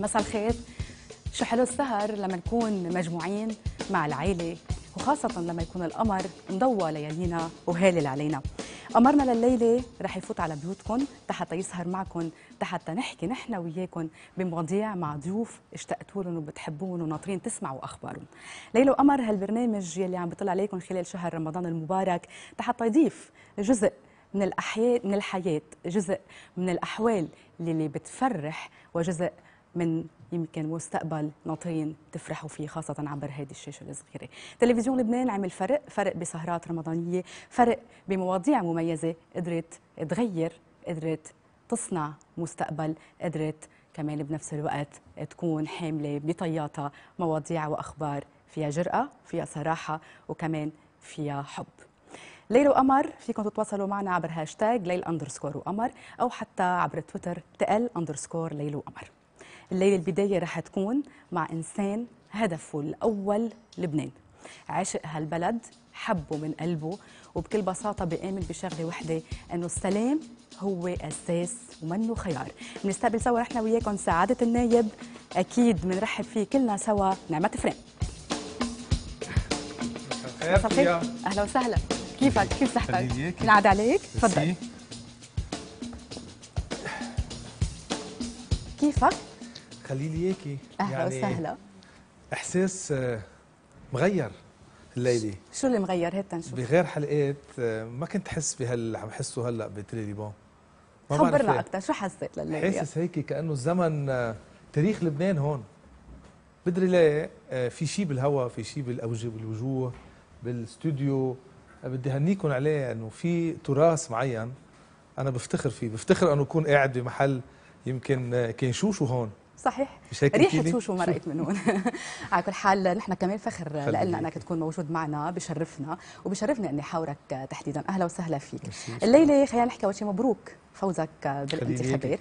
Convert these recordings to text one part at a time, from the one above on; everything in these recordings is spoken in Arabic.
مساء الخير شو حلو السهر لما نكون مجموعين مع العيلة وخاصة لما يكون القمر مضوى ليالينا وهالل علينا قمرنا لليلة رح يفوت على بيوتكم تحت يسهر معكم تحت نحكي نحن وياكم بمواضيع مع ضيوف اشتقتوا لهم وبتحبوهم وناطرين تسمعوا أخبارهم ليلى وقمر هالبرنامج يلي عم بطلع عليكم خلال شهر رمضان المبارك تحت يضيف جزء من الأحياء من الحياة جزء من الأحوال اللي بتفرح وجزء من يمكن مستقبل ناطرين تفرحوا فيه خاصة عبر هذه الشاشة الصغيرة تلفزيون لبنان عمل فرق فرق بسهرات رمضانية فرق بمواضيع مميزة قدرت تغير قدرت تصنع مستقبل قدرت كمان بنفس الوقت تكون حاملة بطياتها مواضيع وأخبار فيها جرأة فيها صراحة وكمان فيها حب ليل وقمر فيكم تتواصلوا معنا عبر هاشتاج ليل اندرسكور وقمر او حتى عبر تويتر تقل اندرسكور ليل وقمر الليلة البداية رح تكون مع إنسان هدفه الأول لبنان عشق هالبلد حبه من قلبه وبكل بساطة بآمن بشغلة وحدة أنه السلام هو أساس ومنه خيار بنستقبل سوا رحنا وياكم سعادة النايب أكيد بنرحب فيه كلنا سوا نعمة فريم أهلا وسهلا كيفك كيف صحتك؟ نعد عليك تفضل كيفك؟ خليلي ياكي اهلا يعني وسهلا احساس آه، مغير الليله شو اللي مغير هيك تنشوف بغير حلقات آه، ما كنت حس بهال عم حسه هلا بتريلي بون خبرنا اكثر شو حسيت لليله حاسس هيك كانه الزمن آه، تاريخ لبنان هون بدري ليه في شيء بالهواء في شيء بالاوجه بالوجوه بالاستوديو بدي هنيكم عليه انه في تراث معين انا بفتخر فيه بفتخر انه اكون قاعد بمحل يمكن كان شوشو هون صحيح ريحه شوشو مرقت من هون على كل حال نحن كمان فخر لنا انك تكون موجود معنا بشرفنا وبشرفني اني حاورك تحديدا اهلا وسهلا فيك الليله خلينا نحكي اول شيء مبروك فوزك بالانتخابات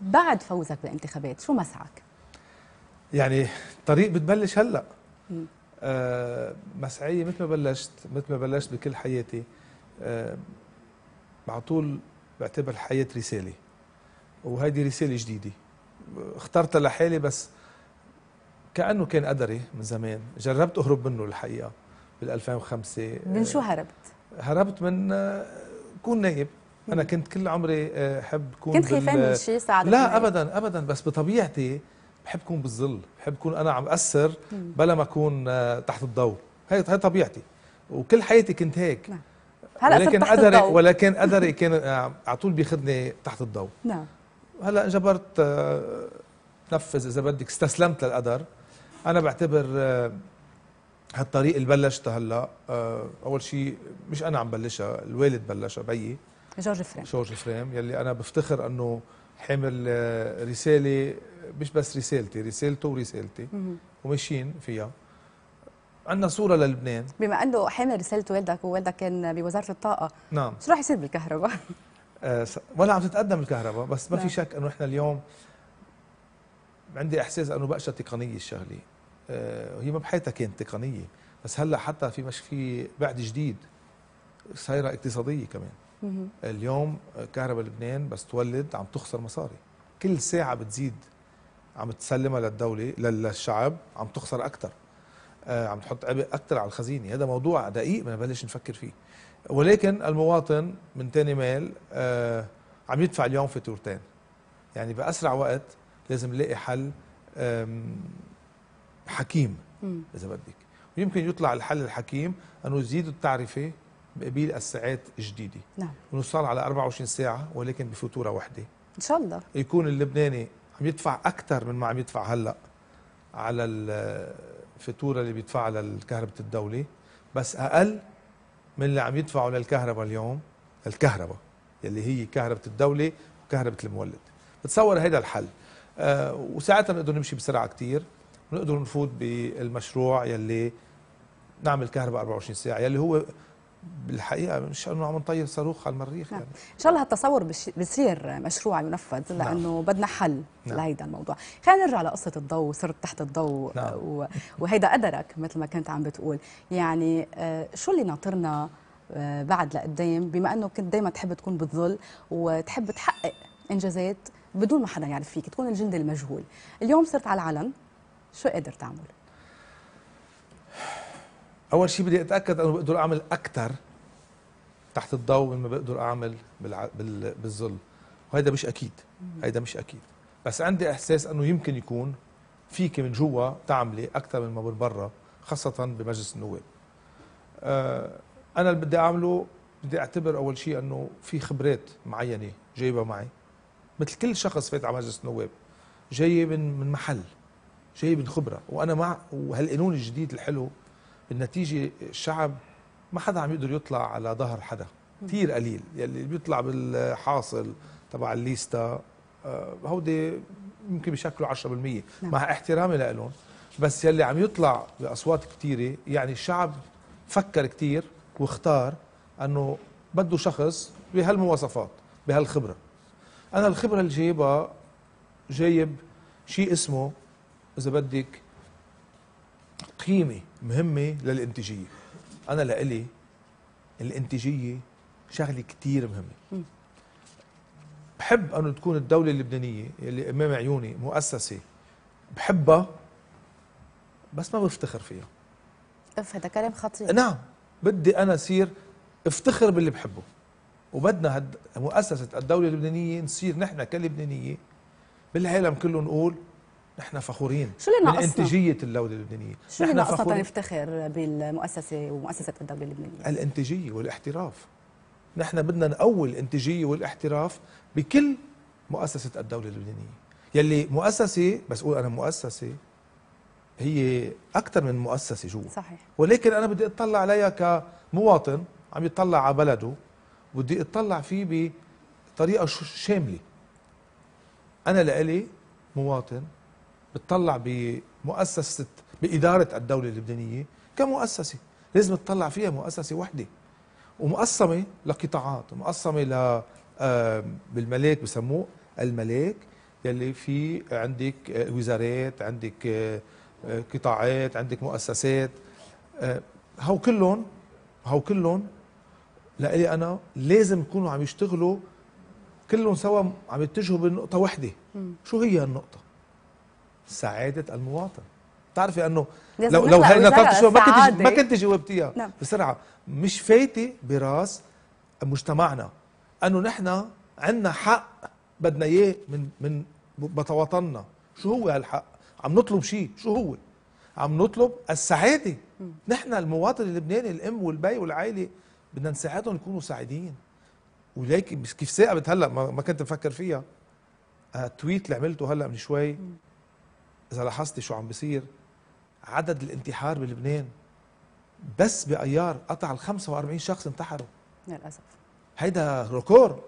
بعد فوزك بالانتخابات شو مسعك يعني الطريق بتبلش هلا آه مسعيه مثل ما بلشت مثل ما بلشت بكل حياتي آه على طول بعتبر الحياه رساله وهذه رساله جديده اخترت لحالي بس كانه كان قدري من زمان جربت اهرب منه الحقيقه بال 2005 من شو آه، هربت هربت من آه، كون نايب انا كنت كل عمري آه، حب كون كنت خايفه من شيء ساعدك لا ابدا ابدا بس بطبيعتي بحب كون بالظل بحب كون انا عم اثر بلا ما اكون تحت الضوء هي هي طبيعتي وكل حياتي كنت هيك نعم. هلا ولكن قدري ولكن قدري كان على طول بياخذني تحت الضوء نعم هلا انجبرت تنفذ آه، اذا بدك استسلمت للقدر انا بعتبر آه، هالطريق اللي بلشته هلا آه، اول شيء مش انا عم بلشها الوالد بلشها بيي جورج فريم جورج فريم يلي انا بفتخر انه حامل رساله مش بس رسالتي رسالته ورسالتي وماشيين فيها عندنا صورة للبنان بما أنه حامل رسالة والدك ووالدك كان بوزارة الطاقة نعم شو راح يصير بالكهرباء؟ آه، ولا عم تتقدم الكهرباء بس ما لا. في نعم. شك انه احنا اليوم عندي احساس انه بقشة تقنيه الشغله آه، هي ما بحياتها كانت تقنيه بس هلا حتى في مش في بعد جديد صايره اقتصاديه كمان مم. اليوم كهرباء لبنان بس تولد عم تخسر مصاري كل ساعه بتزيد عم تسلمها للدوله للشعب عم تخسر اكثر آه، عم تحط عبء اكثر على الخزينه هذا موضوع دقيق بدنا نبلش نفكر فيه ولكن المواطن من تاني مال آه عم يدفع اليوم فاتورتين يعني باسرع وقت لازم نلاقي حل حكيم اذا بدك ويمكن يطلع الحل الحكيم انه يزيدوا التعرفه بقبيل الساعات الجديده نعم ونوصل على 24 ساعه ولكن بفاتوره واحده ان شاء الله يكون اللبناني عم يدفع اكثر من ما عم يدفع هلا على آه، الفاتوره اللي بيدفعها لكهرباء الدوله بس اقل من اللي عم يدفعوا للكهرباء اليوم الكهرباء اللي هي كهرباء الدولة وكهرباء المولد بتصور هيدا الحل أه وساعتها بنقدر نمشي بسرعة كتير ونقدر نفوت بالمشروع يلي نعمل كهرباء 24 ساعة يلي هو بالحقيقه مش انه عم نطير صاروخ على المريخ نعم. يعني ان شاء الله هالتصور بصير مشروع ينفذ نعم. لانه نعم. بدنا حل نعم. لهيدا الموضوع خلينا نرجع لقصه الضوء وصرت تحت الضوء نعم. وهيدا قدرك مثل ما كنت عم بتقول يعني آه، شو اللي ناطرنا آه، بعد لقدام بما انه كنت دائما تحب تكون بالظل وتحب تحقق انجازات بدون ما حدا يعرف فيك تكون الجندي المجهول اليوم صرت على العلن شو قادر تعمل اول شيء بدي اتاكد انه بقدر اعمل اكثر تحت الضوء مما بقدر اعمل بالع... بال... بالظل وهيدا مش اكيد هيدا مش اكيد بس عندي احساس انه يمكن يكون فيك من جوا تعملي اكثر من ما من برا خاصه بمجلس النواب آه انا اللي بدي اعمله بدي اعتبر اول شيء انه في خبرات معينه جايبه معي مثل كل شخص فات على مجلس النواب جاي من من محل جاي من خبره وانا مع وهالقانون الجديد الحلو بالنتيجة الشعب ما حدا عم يقدر يطلع على ظهر حدا كثير قليل يلي بيطلع بالحاصل تبع الليستا آه، هودي يمكن بيشكلوا 10% نعم. مع احترامي لهم بس يلي عم يطلع باصوات كثيره يعني الشعب فكر كثير واختار انه بده شخص بهالمواصفات بهالخبره انا الخبره اللي جايبها جايب شيء اسمه اذا بدك قيمه مهمه للانتاجيه انا لإلي الانتاجيه شغله كثير مهمه بحب انه تكون الدوله اللبنانيه اللي امام عيوني مؤسسه بحبها بس ما بفتخر فيها اف هذا كلام خطير نعم بدي انا اصير افتخر باللي بحبه وبدنا هد مؤسسه الدوله اللبنانيه نصير نحن كلبنانيه بالعالم كله نقول نحن فخورين شو اللي ناقصنا؟ انتاجيه الدوله اللبنانيه شو اللي ناقصنا نفتخر بالمؤسسه ومؤسسه الدوله اللبنانيه؟ الانتاجيه والاحتراف نحن بدنا نقوي الانتاجيه والاحتراف بكل مؤسسه الدوله اللبنانيه يلي مؤسسه بس اقول انا مؤسسه هي اكثر من مؤسسه جوا صحيح ولكن انا بدي اطلع عليها كمواطن عم يطلع على بلده بدي اطلع فيه بطريقه شامله انا لإلي مواطن بتطلع بمؤسسه باداره الدوله اللبنانيه كمؤسسه لازم تطلع فيها مؤسسه وحده ومقسمه لقطاعات مقسمه ل بالملاك بسموه الملاك يلي في عندك آه، وزارات عندك آه، آه، قطاعات عندك مؤسسات هو كلهم هو كلهم لإلي أنا لازم يكونوا عم يشتغلوا كلهم سوا عم يتجهوا بنقطة وحده شو هي النقطة سعاده المواطن بتعرفي انه لو لو نطقت شو ما كنت ما كنت جاوبتيها نعم. بسرعه مش فايته براس مجتمعنا انه نحن عندنا حق بدنا اياه من من بتوطننا شو هو هالحق عم نطلب شيء شو هو عم نطلب السعاده نحن المواطن اللبناني الام والبي والعائله بدنا نساعدهم يكونوا سعيدين ولكن كيف ثاقبت هلا ما كنت مفكر فيها التويت آه، اللي عملته هلا من شوي اذا لاحظتي شو عم بيصير عدد الانتحار بلبنان بس بايار قطع ال 45 شخص انتحروا للاسف هيدا ركور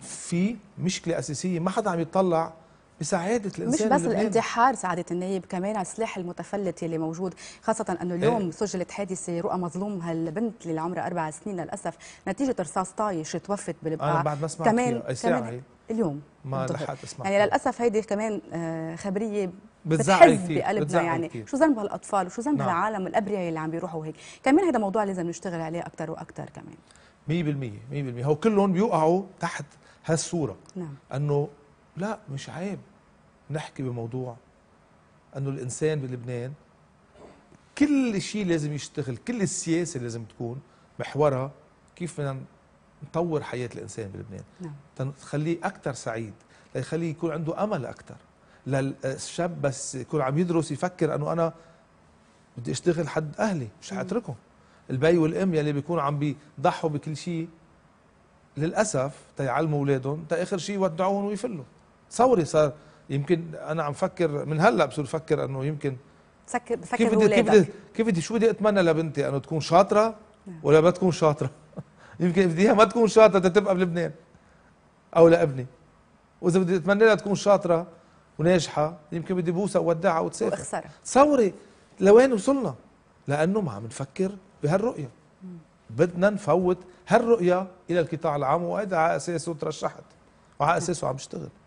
في مشكله اساسيه ما حدا عم يتطلع بسعادة الإنسان مش بس اللبنان. الانتحار سعادة النائب كمان السلاح المتفلت اللي موجود خاصة أنه إيه. اليوم ايه؟ سجلت حادثة رؤى مظلوم هالبنت اللي عمرها أربع سنين للأسف نتيجة رصاص طايش توفت بالبقاع أنا بعد ما سمعت كمان, كمان اليوم ما لحقت اسمع يعني للاسف هيدي كمان آه، خبريه بتزعل بقلبنا بتزعل يعني كتير. شو ذنب هالاطفال وشو ذنب نعم. العالم الابرياء اللي عم بيروحوا هيك كمان هذا موضوع لازم نشتغل عليه اكثر واكثر كمان 100% 100% هو كلهم بيوقعوا تحت هالصوره نعم انه لا مش عيب نحكي بموضوع انه الانسان بلبنان كل شيء لازم يشتغل كل السياسه لازم تكون محورها كيف بدنا نطور حياه الانسان بلبنان نعم تخليه اكثر سعيد ليخليه يكون عنده امل اكثر للشاب بس يكون عم يدرس يفكر انه انا بدي اشتغل حد اهلي مش حاتركهم البي والام يلي بيكونوا عم بيضحوا بكل شيء للاسف تيعلموا اولادهم تا اخر شيء يودعوهم ويفلوا ثوري صار يمكن انا عم فكر من هلا بصير فكر انه يمكن بفكر كيف كيف بدي كيف بدي شو بدي اتمنى لبنتي انه تكون شاطره نعم. ولا ما تكون شاطره يمكن بديها ما تكون شاطره تبقى بلبنان او لابني واذا بدي اتمنى لها تكون شاطره وناجحه يمكن بدي بوسها وودعها وتسافر واخسرها تصوري لوين وصلنا لانه ما عم نفكر بهالرؤيه بدنا نفوت هالرؤيه الى القطاع العام وهذا على اساسه ترشحت وعلى اساسه عم بشتغل